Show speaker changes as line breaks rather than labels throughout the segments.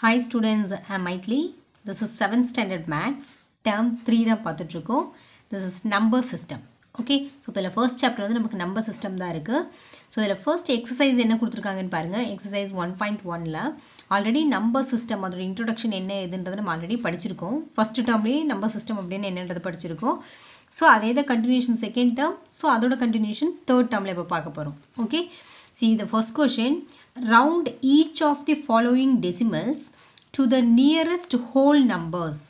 hi students I Mythili this is seventh standard maths term three தான் பார்த்துட்ருக்கோம் this is number system okay so இப்போ இதில் first chapter வந்து நமக்கு நம்பர் சிஸ்டம் தான் இருக்குது ஸோ இதில் ஃபர்ஸ்ட் எக்ஸசைஸ் என்ன கொடுத்துருக்காங்கன்னு பாருங்கள் எக்ஸசைஸ் ஒன் பாயிண்ட் ஒனில் ஆல்ரெடி நம்பர் சிஸ்டம் அதோட இன்ட்ரொடக்ஷன் என்ன எதுன்றதை நம்ம ஆல்ரெடி படிச்சிருக்கோம் ஃபஸ்ட்டு டேர்ம்லேயே நம்பர் சிஸ்டம் அப்படின்னு என்னன்றது படிச்சிருக்கோம் ஸோ அதே தான் கண்டினியூஷன் செகண்ட் டேர்ம் ஸோ அதோட கண்டினியூஷன் தேர்ட் டேர்மில் இப்போ பார்க்க போகிறோம் okay see the first question round each of the following decimals to the nearest whole numbers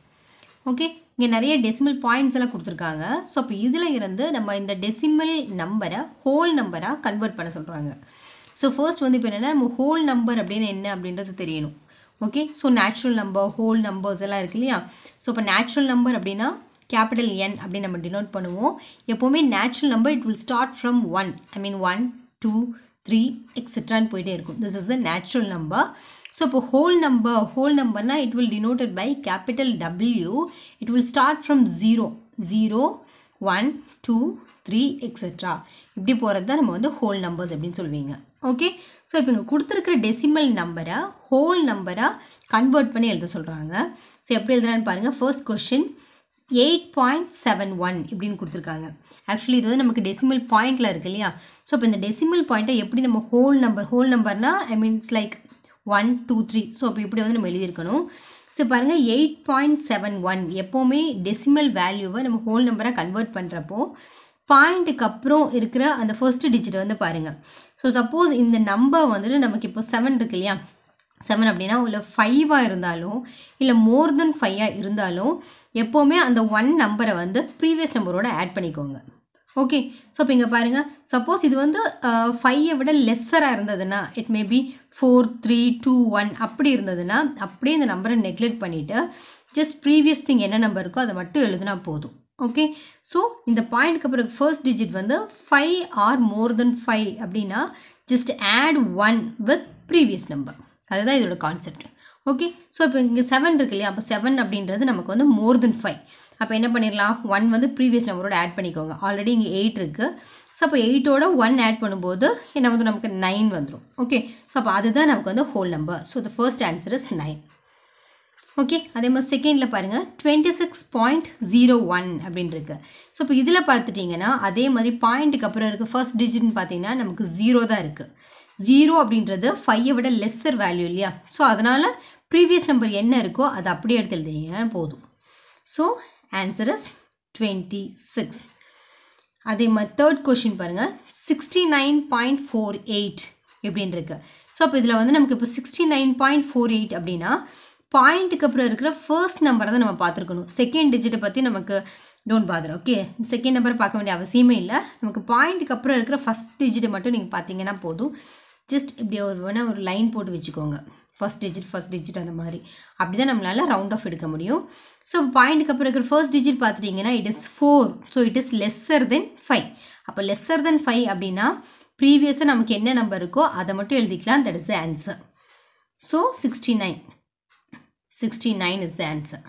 okay இங்கே நிறைய டெசிமல் பாயிண்ட்ஸ் எல்லாம் கொடுத்துருக்காங்க ஸோ அப்போ இதில் இருந்து நம்ம இந்த டெசிமல் நம்பரை ஹோல் நம்பராக கன்வெர்ட் பண்ண சொல்கிறாங்க ஸோ ஃபர்ஸ்ட் வந்து இப்போ என்னென்னா நம்ம ஹோல் நம்பர் அப்படின்னு என்ன அப்படின்றது தெரியணும் okay so natural number whole numbers எல்லாம் இருக்கு இல்லையா ஸோ இப்போ நேச்சுரல் நம்பர் அப்படின்னா கேபிட்டல் என் அப்படின்னு நம்ம டினோட் பண்ணுவோம் எப்போவுமே natural number it will start from one I mean one two three எக்ஸெட்ரான்னு போயிட்டே இருக்கும் this is the natural number so இப்போ ஹோல் நம்பர் ஹோல் நம்பர்னால் it will denoted by capital W it will start from zero zero one two three etcetera இப்படி போகிறது தான் நம்ம வந்து ஹோல் நம்பர்ஸ் அப்படின்னு சொல்லுவீங்க ஓகே ஸோ இப்போ இங்கே கொடுத்துருக்குற டெசிமல் நம்பரை ஹோல் நம்பரை கன்வெர்ட் பண்ணி எழுத சொல்கிறாங்க ஸோ எப்படி எழுதுறான்னு பாருங்கள் first question eight point seven one இப்படின்னு கொடுத்துருக்காங்க ஆக்சுவலி இது வந்து நமக்கு டெசிமல் பாயிண்டில் இருக்கு இல்லையா ஸோ இப்போ இந்த டெசிமல் பாயிண்ட்டை எப்படி நம்ம ஹோல் நம்பர் ஹோல் நம்பர்னால் I means like one two three so அப்போ இப்படி வந்து நம்ம எழுதியிருக்கணும் ஸோ பாருங்கள் எயிட் பாயிண்ட் செவன் ஒன் எப்போவுமே டெசிமல் வேல்யூவை நம்ம ஹோல் நம்பராக கன்வெர்ட் பண்ணுறப்போ பாயிண்ட்டுக்கு அப்புறம் இருக்கிற அந்த ஃபர்ஸ்ட் டிஜிட் வந்து பாருங்கள் ஸோ சப்போஸ் இந்த நம்பர் வந்துட்டு நமக்கு இப்போ செவன் இருக்கு இல்லையா செவன் அப்படின்னா உள்ள ஃபைவாக இருந்தாலும் இல்லை மோர் தென் ஃபைவாக இருந்தாலும் எப்போவுமே அந்த ஒன் நம்பரை வந்து ப்ரீவியஸ் நம்பரோட ஆட் பண்ணிக்கோங்க ஓகே ஸோ இப்போ இங்கே பாருங்கள் சப்போஸ் இது வந்து ஃபைவை விட லெஸ்ஸராக இருந்ததுன்னா it may be four three two one அப்படி இருந்ததுன்னா அப்படியே இந்த நம்பரை நெக்லெக்ட் பண்ணிவிட்டு ஜஸ்ட் ப்ரீவியஸ் திங் என்ன நம்பர் இருக்கோ அதை மட்டும் எழுதுனா போதும் ஓகே ஸோ இந்த பாயிண்ட்க்கு அப்புறம் ஃபர்ஸ்ட் டிஜிட் வந்து five or more than five அப்படின்னா just add one with previous number அதுதான் இதோட கான்செப்ட் ஓகே ஸோ இப்போ இங்கே செவன் இருக்கு இல்லையா அப்போ செவன் அப்படின்றது நமக்கு வந்து மோர் தென் ஃபைவ் அப்போ என்ன பண்ணிடலாம் ஒன் வந்து ப்ரீவியஸ் நம்பரோட ஆட் பண்ணிக்கோங்க ஆல்ரெடி இங்கே எயிட் இருக்குது ஸோ அப்போ எயிட்டோட ஒன் ஆட் பண்ணும்போது என்ன வந்து நமக்கு நைன் வந்துடும் ஓகே ஸோ அப்போ அதுதான் நமக்கு வந்து whole number so the first answer is nine okay அதே மாதிரி செகண்டில் பாருங்கள் twenty six point zero one அப்படின்ட்டுருக்கு ஸோ இப்போ இதில் பார்த்துட்டிங்கன்னா அதே மாதிரி பாயிண்ட்டுக்கு அப்புறம் இருக்குது ஃபர்ஸ்ட் டிஜிட்னு பார்த்தீங்கன்னா நமக்கு ஜீரோ தான் இருக்குது ஜீரோ அப்படின்றது ஃபைவை விட லெஸ்ஸர் வேல்யூ இல்லையா ஸோ அதனால் ப்ரீவியஸ் நம்பர் என்ன இருக்கோ அதை அப்படியே எடுத்து எழுதிங்கன்னா போதும் so answer is twenty six அதே மாதிரி தேர்ட் கொஷின் பாருங்கள் sixty nine point four eight எப்படின்னு இருக்குது ஸோ அப்போ இதில் வந்து நமக்கு இப்போ sixty nine point four eight அப்படின்னா பாயிண்ட்டுக்கு அப்புறம் இருக்கிற ஃபர்ஸ்ட் நம்பரை தான் நம்ம பார்த்துருக்கணும் செகண்ட் டிஜிட்டை பற்றி நமக்கு don't bother okay second number பார்க்க வேண்டிய அவசியமே இல்லை நமக்கு பாயிண்ட்டுக்கு அப்புறம் இருக்கிற ஃபஸ்ட் டிஜிட்டை மட்டும் நீங்கள் பார்த்தீங்கன்னா போதும் ஜஸ்ட் இப்படி ஒரு வேணால் ஒரு லைன் போட்டு வச்சுக்கோங்க ஃபஸ்ட் டிஜிட் ஃபஸ்ட் டிஜிட் அந்த மாதிரி அப்படி தான் நம்மளால் ரவுண்ட் ஆஃப் எடுக்க முடியும் ஸோ பாயிண்ட்டுக்கு அப்புறம் இருக்கிற ஃபர்ஸ்ட் டிஜிட் பார்த்துட்டிங்கன்னா it is four so it is lesser than five அப்போ லெஸ்ஸர் தென் ஃபைவ் அப்படின்னா ப்ரீவியஸாக நமக்கு என்ன நம்பர் இருக்கோ அதை மட்டும் எழுதிக்கலாம் that is the answer so sixty nine sixty nine is the answer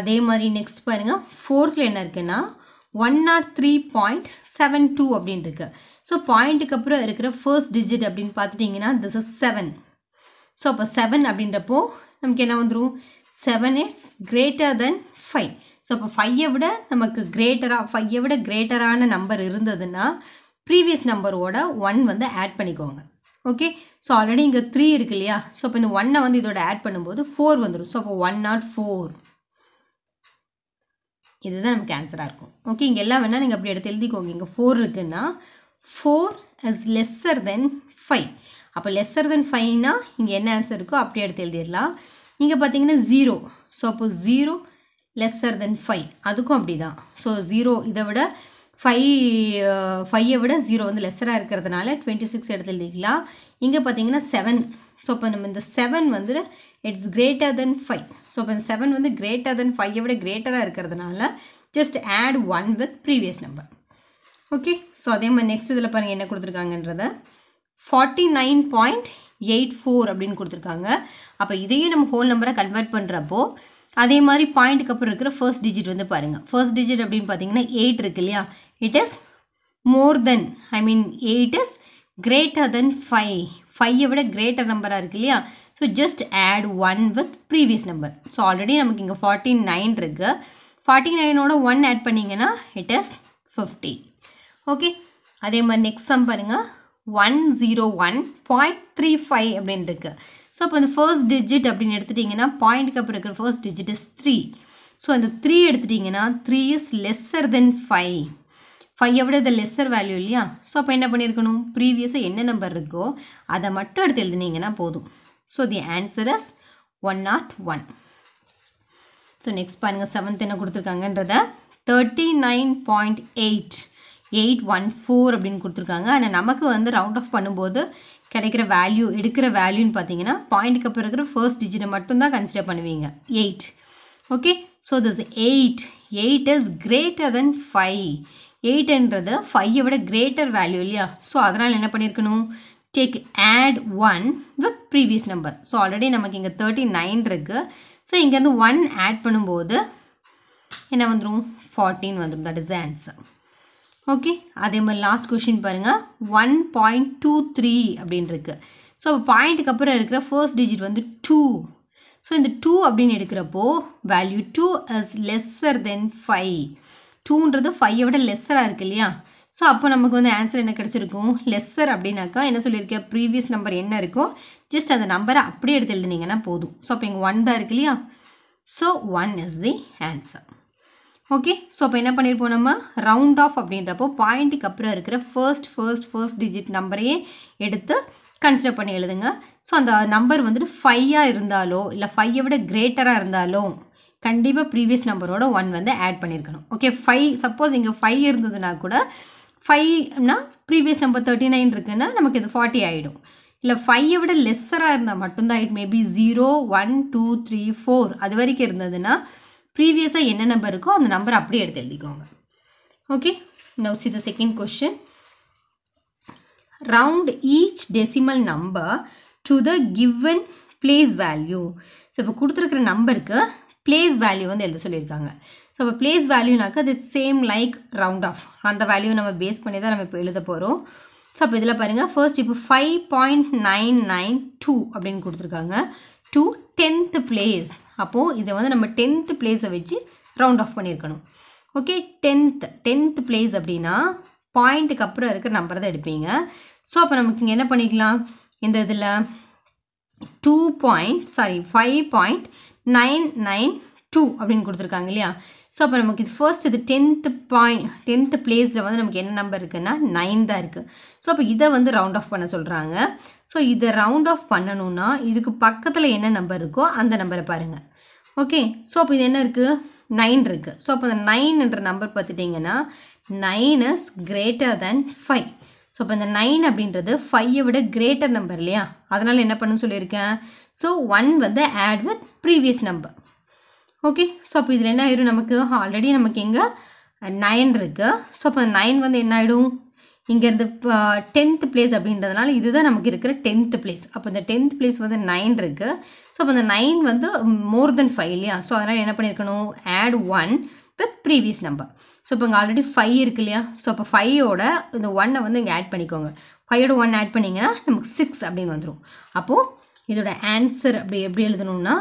அதே மாதிரி நெக்ஸ்ட் பாருங்கள் ஃபோர்த்தில் என்ன இருக்குன்னா one nought three point seven two அப்படின்ட்டுருக்கு ஸோ பாயிண்ட்டுக்கு அப்புறம் இருக்கிற ஃபர்ஸ்ட் டிஜிட் அப்படின்னு பார்த்துட்டிங்கன்னா திஸ் இஸ் செவன் ஸோ அப்போ செவன் அப்படின்றப்போ நமக்கு என்ன வந்துடும் seven it's greater than five so அப்போ ஃபைவை விட நமக்கு கிரேட்டராக ஃபைவை விட கிரேட்டரான நம்பர் இருந்ததுன்னா ப்ரீவியஸ் நம்பரோட ஒன் வந்து ஆட் பண்ணிக்கோங்க ஓகே ஸோ ஆல்ரெடி இங்கே த்ரீ இருக்கு இல்லையா ஸோ அப்போ இந்த ஒன்னை வந்து இதோட ஆட் பண்ணும்போது ஃபோர் வந்துடும் ஸோ அப்போ ஒன் நாட் ஃபோர் இதுதான் நமக்கு ஆன்சராக இருக்கும் ஓகே இங்கே எல்லாம் வேணால் நீங்கள் அப்படி எடுத்து எழுதிக்கோங்க இங்கே ஃபோர் இருக்குன்னா four is lesser than five அப்போ லெஸ்ஸர் தென் ஃபைவ்னா இங்கே என்ன ஆன்சர் இருக்கோ அப்படியே எடுத்து எழுதிடலாம் இங்கே பார்த்தீங்கன்னா ஜீரோ ஸோ அப்போ ஜீரோ லெஸ்ஸர் தென் ஃபைவ் அதுக்கும் அப்படி தான் ஸோ ஜீரோ இதை விட ஃபைவ் ஃபைவை விட ஜீரோ வந்து லெஸ்ஸராக இருக்கிறதுனால டுவெண்ட்டி சிக்ஸ் இடத்துல எழுதிக்கலாம் இங்கே பார்த்தீங்கன்னா செவன் ஸோ அப்போ நம்ம இந்த செவன் வந்து it's greater than five so அப்போ இந்த செவன் வந்து கிரேட்டர் தென் ஃபைவை விட கிரேட்டராக இருக்கிறதுனால just add one with previous number okay so அதே மாதிரி நெக்ஸ்ட் இதில் பாருங்கள் என்ன கொடுத்துருக்காங்கன்றத forty nine point eight four அப்படின்னு கொடுத்துருக்காங்க அப்போ இதையும் நம்ம ஹோல் நம்பரை கன்வெர்ட் பண்ணுறப்போ அதே மாதிரி பாயிண்ட்டுக்கு அப்புறம் இருக்கிற ஃபர்ஸ்ட் டிஜிட் வந்து பாருங்கள் ஃபர்ஸ்ட் டிஜிட் அப்படின்னு பார்த்தீங்கன்னா எயிட் இருக்கு இல்லையா it is more than I mean eight is greater than five ஃபைவை விட கிரேட்டர் நம்பராக இருக்கு இல்லையா so just add one with previous number so already நமக்கு இங்கே ஃபார்ட்டி நைன் இருக்குது ஃபார்ட்டி நைனோட ஒன் ஆட் பண்ணிங்கன்னா இட் இஸ் ஃபிஃப்டி ஓகே அதே மாதிரி நெக்ஸ்ட் சம் பாருங்கள் one zero one point three five அப்படின்ட்டு ஸோ அப்போ இந்த ஃபர்ஸ்ட் டிஜிட் அப்படின்னு எடுத்துட்டிங்கன்னா பாயிண்ட்டுக்கு அப்புறம் இருக்கிற first digit is three so அந்த த்ரீ எடுத்துட்டிங்கன்னா three is lesser than five ஃபைவை விட இது லெஸ்ஸர் வேல்யூ இல்லையா ஸோ அப்போ என்ன பண்ணியிருக்கணும் ப்ரீவியஸாக என்ன நம்பர் இருக்கோ அதை மட்டும் எடுத்து எழுதுனீங்கன்னா போதும் so the answer is one nought one so next பாருங்கள் செவன்த் என்ன கொடுத்துருக்காங்கன்றத thirty nine point eight eight one four அப்படின்னு கொடுத்துருக்காங்க ஆனால் நமக்கு வந்து ரவுண்ட் ஆஃப் பண்ணும்போது கிடைக்கிற வேல்யூ எடுக்கிற வேல்யூன்னு பார்த்தீங்கன்னா பாயிண்ட்டுக்கு அப்புறம் இருக்கிற ஃபர்ஸ்ட் டிஜிட்டை மட்டும்தான் கன்சிடர் பண்ணுவீங்க eight okay so this eight eight is greater than five எயிட்ன்றது ஃபைவை விட கிரேட்டர் வேல்யூ இல்லையா ஸோ அதனால் என்ன பண்ணியிருக்கணும் take add one with previous number so already நமக்கு இங்கே தேர்ட்டி நைன் இருக்குது ஸோ இங்கேருந்து ஒன் ஆட் பண்ணும்போது என்ன வந்துடும் ஃபார்ட்டின் வந்துடும் தட் இஸ் ஆன்சர் ஓகே அதே மாதிரி லாஸ்ட் கொஷின் பாருங்கள் ஒன் பாயிண்ட் டூ த்ரீ அப்படின்னு இருக்கு ஸோ பாயிண்ட்டுக்கு அப்புறம் இருக்கிற ஃபர்ஸ்ட் டிஜிட் வந்து டூ ஸோ இந்த டூ அப்படின்னு எடுக்கிறப்போ value two is lesser than five டூன்றது ஃபைவை விட லெஸ்ஸராக இருக்கு இல்லையா ஸோ அப்போ நமக்கு வந்து ஆன்சர் என்ன கிடச்சிருக்கும் லெஸ்ஸர் அப்படின்னாக்கா என்ன சொல்லியிருக்கேன் ப்ரீவியஸ் நம்பர் என்ன இருக்கோ ஜஸ்ட் அந்த நம்பரை அப்படியே எடுத்து எழுதுனீங்கன்னா போதும் ஸோ அப்போ இங்கே ஒன் தான் இருக்கு இல்லையா so one is the answer okay so அப்போ என்ன பண்ணியிருப்போம் நம்ம ரவுண்ட் ஆஃப் அப்படின்றப்போ பாயிண்ட்டுக்கு அப்புறம் இருக்கிற ஃபர்ஸ்ட் ஃபர்ஸ்ட் ஃபர்ஸ்ட் டிஜிட் நம்பரையே எடுத்து கன்சிடர் பண்ணி எழுதுங்க ஸோ அந்த நம்பர் வந்துட்டு ஃபைவாக இருந்தாலோ இல்லை ஃபைவை விட கிரேட்டராக இருந்தாலோ கண்டிப்பாக ப்ரீவியஸ் நம்பரோட ஒன் வந்து ஆட் பண்ணியிருக்கணும் ஓகே ஃபைவ் சப்போஸ் இங்கே ஃபைவ் இருந்ததுன்னா கூட ஃபைவ்னா ப்ரீவியஸ் நம்பர் தேர்ட்டி நைன் இருக்குன்னா நமக்கு இது ஃபார்ட்டி ஆகிடும் இல்லை ஃபைவை விட லெஸ்ஸராக இருந்தால் மட்டும்தான் it maybe zero one two three four அது வரைக்கும் இருந்ததுன்னா ப்ரீவியஸாக என்ன நம்பர் இருக்கோ அந்த நம்பர் அப்படியே எடுத்து எழுதிக்கோங்க okay now see the second question round each decimal number to the given place value so இப்போ கொடுத்துருக்குற நம்பருக்கு பிளேஸ் வேல்யூ வந்து எழுத சொல்லியிருக்காங்க ஸோ இப்போ பிளேஸ் வேல்யூனாக்க the same like round off அந்த வேல்யூ நம்ம பேஸ் பண்ணி தான் நம்ம இப்போ எழுத போகிறோம் ஸோ அப்போ இதில் பாருங்கள் ஃபர்ஸ்ட் இப்போ five point nine nine two அப்படின்னு கொடுத்துருக்காங்க டூ டென்த்து பிளேஸ் அப்போது இதை வந்து நம்ம டென்த்து பிளேஸை வச்சு ரவுண்ட் ஆஃப் பண்ணியிருக்கணும் ஓகே டென்த் டென்த் பிளேஸ் அப்படின்னா பாயிண்ட்டுக்கு அப்புறம் இருக்கிற நம்பர் தான் எடுப்பீங்க ஸோ அப்போ நமக்கு இங்கே என்ன பண்ணிக்கலாம் இந்த இதில் two point sorry five point nine nine two அப்படின்னு கொடுத்துருக்காங்க இல்லையா ஸோ அப்போ நமக்கு இது ஃபர்ஸ்ட் இது டென்த்து பாயிண்ட் டென்த்து பிளேஸில் வந்து நமக்கு என்ன நம்பர் இருக்குன்னா நைன் தான் இருக்குது ஸோ அப்போ இதை வந்து ரவுண்ட் ஆஃப் பண்ண சொல்கிறாங்க ஸோ இதை ரவுண்ட் ஆஃப் பண்ணணுன்னா இதுக்கு பக்கத்தில் என்ன நம்பர் இருக்கோ அந்த நம்பரை பாருங்கள் ஓகே ஸோ அப்போ இது என்ன இருக்குது நைன் இருக்குது ஸோ அப்போ இந்த நைன்ன்ற நம்பர் பார்த்துட்டிங்கன்னா nine is greater than five so அப்போ இந்த நைன் அப்படின்றது ஃபைவை விட கிரேட்டர் நம்பர் இல்லையா அதனால் என்ன பண்ணுன்னு சொல்லியிருக்கேன் ஸோ ஒன் வந்து add with previous number okay so அப்போ இதில் என்ன ஆயிரும் நமக்கு ஆல்ரெடி நமக்கு இங்கே நைன் இருக்குது ஸோ அப்போ நைன் வந்து என்ன ஆகிடும் இங்கேருந்து டென்த்து பிளேஸ் அப்படின்றதுனால இதுதான் நமக்கு இருக்கிற டென்த்து பிளேஸ் அப்போ இந்த டென்த் பிளேஸ் வந்து நைன் இருக்குது ஸோ அப்போ இந்த நைன் வந்து மோர் தென் ஃபைவ் இல்லையா ஸோ அதனால் என்ன பண்ணியிருக்கணும் add one with previous number so இப்போ இங்கே ஆல்ரெடி ஃபைவ் இருக்கு இல்லையா ஸோ அப்போ ஃபைவோட இந்த ஒன்னை வந்து இங்கே ஆட் பண்ணிக்கோங்க ஃபைவோட ஒன் ஆட் பண்ணிங்கன்னா நமக்கு சிக்ஸ் அப்படின்னு வந்துடும் அப்போது இதோட ஆன்சர் அப்படி எப்படி எழுதணும்னா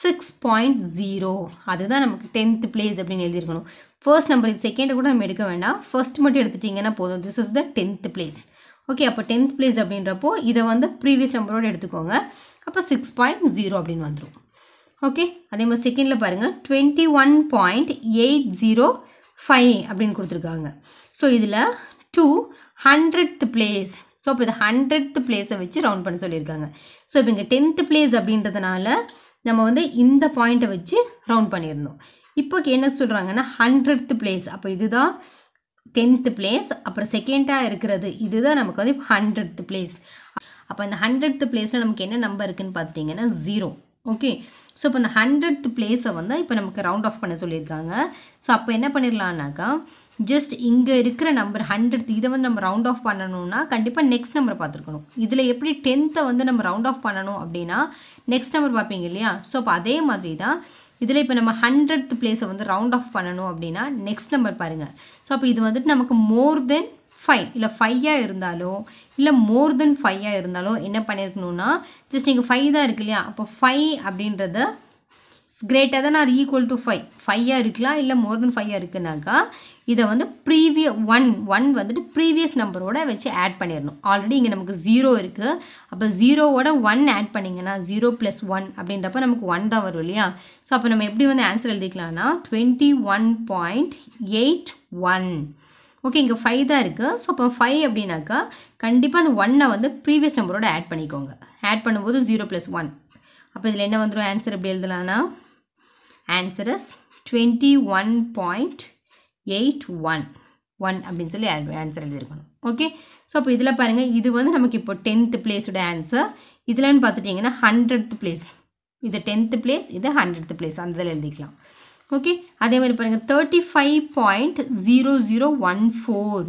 சிக்ஸ் பாயிண்ட் ஜீரோ அதுதான் நமக்கு டென்த்து பிளேஸ் அப்படின்னு எழுதியிருக்கணும் ஃபர்ஸ்ட் நம்பர் இது செகண்டை கூட நம்ம எடுக்க வேண்டாம் ஃபர்ஸ்ட் மட்டும் எடுத்துட்டிங்கன்னா போதும் this is the tenth place okay அப்போ டென்த் பிளேஸ் அப்படின்றப்போ இதை வந்து ப்ரீவியஸ் நம்பரோடு எடுத்துக்கோங்க அப்போ சிக்ஸ் பாயிண்ட் ஜீரோ அப்படின்னு வந்துடும் ஓகே அதே மாதிரி செகண்டில் பாருங்கள் twenty one point eight zero five அப்படின்னு கொடுத்துருக்காங்க ஸோ இதில் டூ ஹண்ட்ரட் பிளேஸ் ஸோ இப்போ இது ஹண்ட்ரட் பிளேஸை வச்சு ரவுண்ட் பண்ண சொல்லியிருக்காங்க ஸோ இப்போ இங்கே டென்த்து பிளேஸ் அப்படின்றதுனால நம்ம வந்து இந்த பாயிண்ட்டை வச்சு ரவுண்ட் பண்ணியிருந்தோம் இப்போ என்ன சொல்கிறாங்கன்னா ஹண்ட்ரட்த்து பிளேஸ் அப்போ இதுதான் டென்த்து பிளேஸ் அப்புறம் செகண்டாக இருக்கிறது இதுதான் நமக்கு வந்து ஹண்ட்ரட்த்து பிளேஸ் அப்போ இந்த ஹண்ட்ரட்த்து பிளேஸில் நமக்கு என்ன நம்பர் இருக்குதுன்னு பார்த்துட்டிங்கன்னா ஜீரோ ஓகே ஸோ இப்போ இந்த ஹண்ட்ரட் பிளேஸை வந்து இப்போ நமக்கு ரவுண்ட் ஆஃப் பண்ண சொல்லியிருக்காங்க ஸோ அப்போ என்ன பண்ணிடலான்னாக்கா ஜஸ்ட் இங்கே இருக்கிற நம்பர் ஹண்ட்ரட் இதை வந்து நம்ம ரவுண்ட் ஆஃப் பண்ணணும்னா கண்டிப்பாக நெக்ஸ்ட் நம்பர் பார்த்துருக்கணும் இதில் எப்படி டென்த்தை வந்து நம்ம ரவுண்ட் ஆஃப் பண்ணணும் அப்படின்னா நெக்ஸ்ட் நம்பர் பார்ப்பீங்க இல்லையா ஸோ அப்போ அதே மாதிரி தான் இதில் இப்போ நம்ம ஹண்ட்ரட் பிளேஸை வந்து ரவுண்ட் ஆஃப் பண்ணணும் அப்படின்னா நெக்ஸ்ட் நம்பர் பாருங்கள் ஸோ அப்போ இது வந்துட்டு நமக்கு மோர் தென் ஃபைவ் இல்லை ஃபையாக இருந்தாலோ இல்லை மோர் தென் ஃபையாக இருந்தாலோ என்ன பண்ணியிருக்கணும்னா ஜஸ்ட் நீங்கள் ஃபைவ் தான் இருக்கு இல்லையா அப்போ ஃபைவ் அப்படின்றத கிரேட்டாக தான் நான் ஈக்குவல் டு ஃபைவ் ஃபையாக இருக்கலாம் இல்லை மோர் தென் ஃபையாக இருக்குனாக்கா இதை வந்து ப்ரீவிய ஒன் ஒன் வந்துட்டு ப்ரீவியஸ் நம்பரோட வச்சு ஆட் பண்ணிடணும் ஆல்ரெடி இங்கே நமக்கு ஜீரோ இருக்குது அப்போ ஜீரோவோட ஒன் ஆட் பண்ணிங்கன்னா ஜீரோ ப்ளஸ் ஒன் அப்படின்றப்ப நமக்கு ஒன் தான் வரும் இல்லையா ஸோ அப்போ நம்ம எப்படி வந்து ஆன்சர் எழுதிக்கலாம்னா twenty one point eight one okay இங்கே ஃபைவ் தான் இருக்குது ஸோ அப்போ ஃபைவ் அப்படின்னாக்கா கண்டிப்பாக அந்த ஒன்னை வந்து ப்ரீவியஸ் நம்பரோட ஆட் பண்ணிக்கோங்க ஆட் பண்ணும்போது ஜீரோ ப்ளஸ் ஒன் அப்போ இதில் என்ன வந்துடும் ஆன்சர் எப்படி எழுதலாம்னா answer is twenty one point eight one one அப்படின்னு சொல்லி ஆன்சர் எழுதியிருக்கணும் ஓகே ஸோ அப்போ இதில் பாருங்கள் இது வந்து நமக்கு இப்போ டென்த்து பிளேஸோட ஆன்சர் இதில்னு பார்த்துட்டிங்கன்னா ஹண்ட்ரட் பிளேஸ் இது டென்த்து பிளேஸ் இது ஹண்ட்ரட் பிளேஸ் அந்த இதில் எழுதிக்கலாம் ஓகே அதே மாதிரி பாருங்கள் thirty five point zero zero one four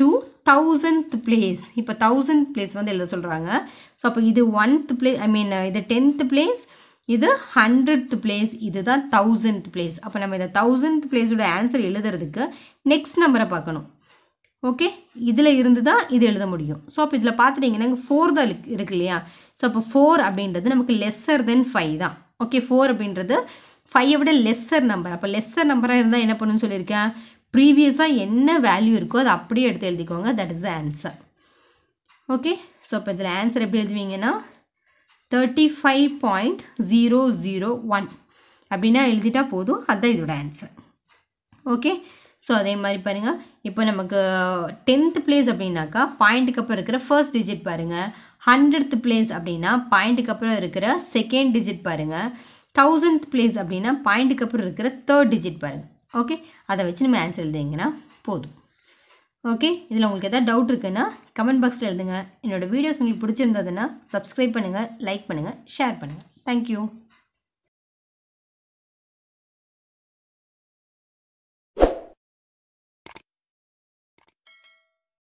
to thousand place இப்போ தௌசண்ட் பிளேஸ் வந்து எழுத சொல்கிறாங்க ஸோ அப்போ இது ஒன்த் பிளேஸ் ஐ மீன் இது டென்த்து பிளேஸ் இது ஹண்ட்ரட் பிளேஸ் இதுதான் தௌசண்ட் பிளேஸ் அப்போ நம்ம இந்த தௌசண்ட் பிளேஸோட ஆன்சர் எழுதுறதுக்கு நெக்ஸ்ட் நம்பரை பார்க்கணும் ஓகே இதில் இருந்து தான் இது எழுத முடியும் ஸோ அப்போ இதில் பார்த்துட்டிங்கன்னா ஃபோர் தான் இருக்கு இல்லையா ஸோ அப்போ ஃபோர் அப்படின்றது நமக்கு லெஸ்ஸர் தென் ஃபைவ் தான் ஓகே ஃபோர் அப்படின்றது ஃபைவை விட லெஸ்ஸர் நம்பர் அப்போ லெஸ்ஸர் நம்பராக இருந்தால் என்ன பண்ணுன்னு சொல்லியிருக்கேன் ப்ரீவியஸாக என்ன வேல்யூ இருக்கோ அதை அப்படியே எடுத்து எழுதிக்கோங்க that is answer okay so அப்போ இதில் ஆன்சர் எப்படி எழுதுவீங்கன்னா thirty five point zero zero one அப்படின்னா எழுதிட்டா போதும் அதுதான் இதோட ஆன்சர் ஓகே ஸோ அதே மாதிரி பாருங்கள் இப்போ நமக்கு டென்த் பிளேஸ் அப்படின்னாக்கா பாயிண்ட்டுக்கு அப்புறம் இருக்கிற ஃபர்ஸ்ட் டிஜிட் பாருங்கள் ஹண்ட்ரட் பிளேஸ் அப்படின்னா பாயிண்ட்டுக்கு அப்புறம் இருக்கிற செகண்ட் டிஜிட் பாருங்கள் தௌசண்ட் பிளேஸ் அப்படின்னா பாயிண்ட்டுக்கு அப்புறம் இருக்கிற தேர்ட் டிஜிட் பாருங்கள் ஓகே அதை வச்சு நம்ம ஆன்சர் எழுதிங்கன்னா போதும் ஓகே இதில் உங்களுக்கு எதாவது டவுட் இருக்குன்னா கமெண்ட் பாக்ஸில் எழுதுங்க என்னோடய வீடியோஸ் உங்களுக்கு பிடிச்சிருந்ததுன்னா சப்ஸ்கிரைப் பண்ணுங்கள் லைக் பண்ணுங்கள் ஷேர் பண்ணுங்கள் தேங்க்யூ